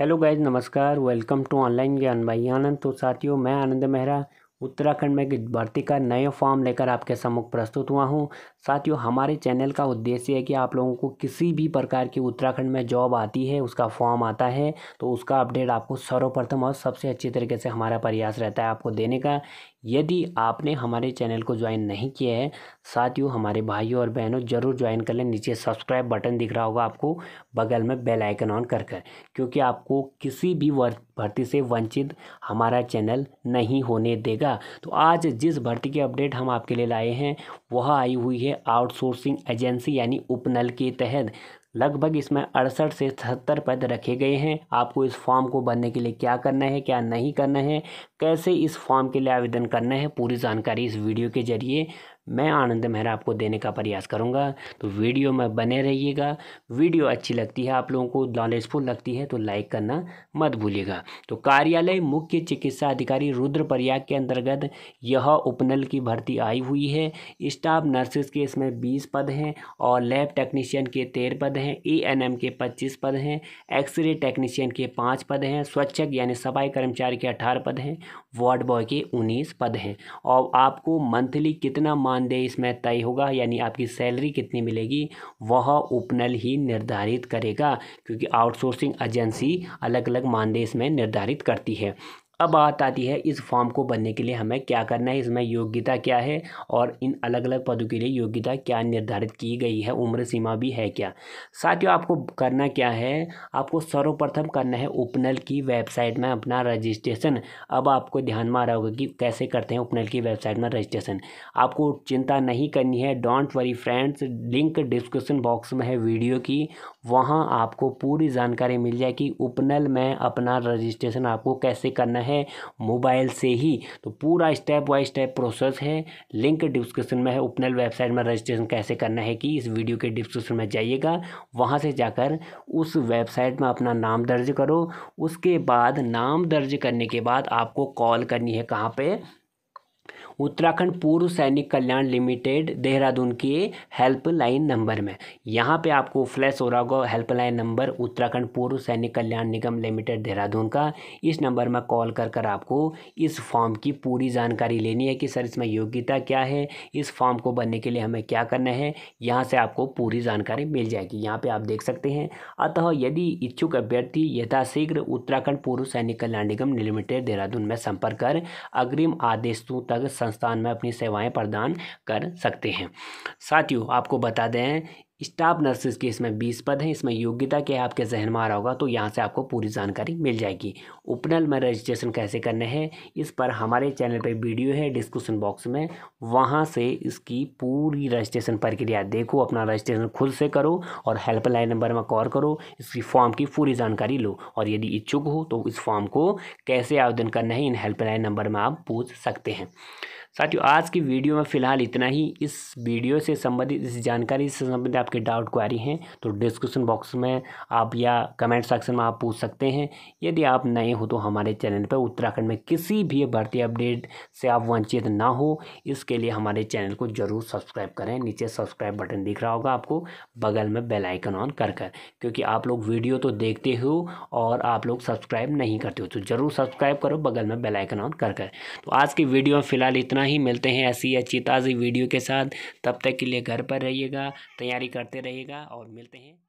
hello guys नमस्कार welcome to online Gyan भाई आनंद तो साथियों मैं आनंद मेहरा उत्तराखंड में भर्ती का नए फॉर्म लेकर आपके सम्मुख प्रस्तुत हुआ हूं साथियों हमारे चैनल का उद्देश्य है कि आप लोगों को किसी भी प्रकार की उत्तराखंड में जॉब आती है उसका फॉर्म आता है तो उसका अपडेट आपको सर्वप्रथम और सबसे अच्छी तरीके से हमारा प्रयास रहता है आपको देने का यदि आपने हमारे चैनल को ज्वाइन नहीं किया है साथियों हमारे भाइयों और बहनों ज़रूर ज्वाइन कर लें नीचे सब्सक्राइब बटन दिख रहा होगा आपको बगल में बेल आइकन ऑन कर कर क्योंकि आपको किसी भी भर्ती से वंचित हमारा चैनल नहीं होने देगा तो आज जिस भर्ती की अपडेट हम आपके लिए लाए हैं वह आई हुई है आउटसोर्सिंग एजेंसी यानी उपनल के तहत लगभग इसमें अड़सठ से सत्तर पद रखे गए हैं आपको इस फॉर्म को भरने के लिए क्या करना है क्या नहीं करना है कैसे इस फॉर्म के लिए आवेदन करना है पूरी जानकारी इस वीडियो के जरिए मैं आनंद मेहरा आपको देने का प्रयास करूँगा तो वीडियो में बने रहिएगा वीडियो अच्छी लगती है आप लोगों को नॉलेजफुल लगती है तो लाइक करना मत भूलिएगा तो कार्यालय मुख्य चिकित्सा अधिकारी रुद्रप्रयाग के अंतर्गत यह उपनल की भर्ती आई हुई है स्टाफ नर्सेज के इसमें बीस पद हैं और लैब टेक्नीशियन के तेरह पद हैं ए के पच्चीस पद हैं एक्सरे टेक्नीशियन के पाँच पद हैं स्वच्छक यानी सफाई कर्मचारी के अठारह पद हैं वार्ड बॉय के उन्नीस पद हैं और आपको मंथली कितना मानदेय इसमें तय होगा यानी आपकी सैलरी कितनी मिलेगी वह उपनल ही निर्धारित करेगा क्योंकि आउटसोर्सिंग एजेंसी अलग अलग मानदेय इसमें निर्धारित करती है अब बात आती है इस फॉर्म को भरने के लिए हमें क्या करना है इसमें योग्यता क्या है और इन अलग अलग पदों के लिए योग्यता क्या निर्धारित की गई है उम्र सीमा भी है क्या साथियों आपको करना क्या है आपको सर्वप्रथम करना है उपनल की वेबसाइट में अपना रजिस्ट्रेशन अब आपको ध्यान में आ रहा होगा कि कैसे करते हैं उपनल की वेबसाइट में रजिस्ट्रेशन आपको चिंता नहीं करनी है don't worry friends link description box में है वीडियो की वहाँ आपको पूरी जानकारी मिल जाएगी उपनल में अपना रजिस्ट्रेशन आपको कैसे करना है मोबाइल से ही तो पूरा स्टेप बाय स्टेप प्रोसेस है लिंक डिस्क्रिप्शन में है उपनल वेबसाइट में रजिस्ट्रेशन कैसे करना है कि इस वीडियो के डिस्क्रिप्शन में जाइएगा वहाँ से जाकर उस वेबसाइट में अपना नाम दर्ज करो उसके बाद नाम दर्ज करने के बाद आपको कॉल करनी है कहाँ पर उत्तराखंड पूर्व सैनिक कल्याण लिमिटेड देहरादून के हेल्पलाइन नंबर में यहाँ पे आपको फ्लैश हो रहा होगा हेल्पलाइन नंबर उत्तराखंड पूर्व सैनिक कल्याण निगम लिमिटेड देहरादून का इस नंबर में कॉल कर कर आपको इस फॉर्म की पूरी जानकारी लेनी है कि सर इसमें योग्यता क्या है इस फॉर्म को भरने के लिए हमें क्या करना है यहाँ से आपको पूरी जानकारी मिल जाएगी यहाँ पर आप देख सकते हैं अतः यदि इच्छुक अभ्यर्थी यथाशीघ्र उत्तराखंड पूर्व सैनिक कल्याण निगम लिमिटेड देहरादून में संपर्क कर अग्रिम आदेशों तक संस्थान में अपनी सेवाएं प्रदान कर सकते हैं साथियों आपको बता दें स्टाफ नर्सेज के इसमें बीस पद हैं इसमें योग्यता क्या है आपके जहन में आ रहा होगा तो यहाँ से आपको पूरी जानकारी मिल जाएगी उपनल में रजिस्ट्रेशन कैसे करने हैं इस पर हमारे चैनल पर वीडियो है डिस्क्रिप्शन बॉक्स में वहाँ से इसकी पूरी रजिस्ट्रेशन प्रक्रिया देखो अपना रजिस्ट्रेशन खुद से करो और हेल्पलाइन नंबर में कॉल करो इसकी फॉर्म की पूरी जानकारी लो और यदि इच्छुक हो तो इस फॉर्म को कैसे आवेदन करना है इन हेल्पलाइन नंबर में आप पूछ सकते हैं साथियों आज की वीडियो में फ़िलहाल इतना ही इस वीडियो से संबंधित इस जानकारी से संबंधित आपके डाउट क्वारी हैं तो डिस्क्रिप्शन बॉक्स में आप या कमेंट सेक्शन में आप पूछ सकते हैं यदि आप नए हो तो हमारे चैनल पर उत्तराखंड में किसी भी भर्ती अपडेट से आप वंचित ना हो इसके लिए हमारे चैनल को ज़रूर सब्सक्राइब करें नीचे सब्सक्राइब बटन दिख रहा होगा आपको बगल में बेलाइकन ऑन कर कर क्योंकि आप लोग वीडियो तो देखते हो और आप लोग सब्सक्राइब नहीं करते हो तो ज़रूर सब्सक्राइब करो बगल में बेलाइकन ऑन कर कर तो आज की वीडियो में फ़िलहाल इतना ही मिलते हैं ऐसी अच्छी ताज़ी वीडियो के साथ तब तक के लिए घर पर रहिएगा तैयारी करते रहिएगा और मिलते हैं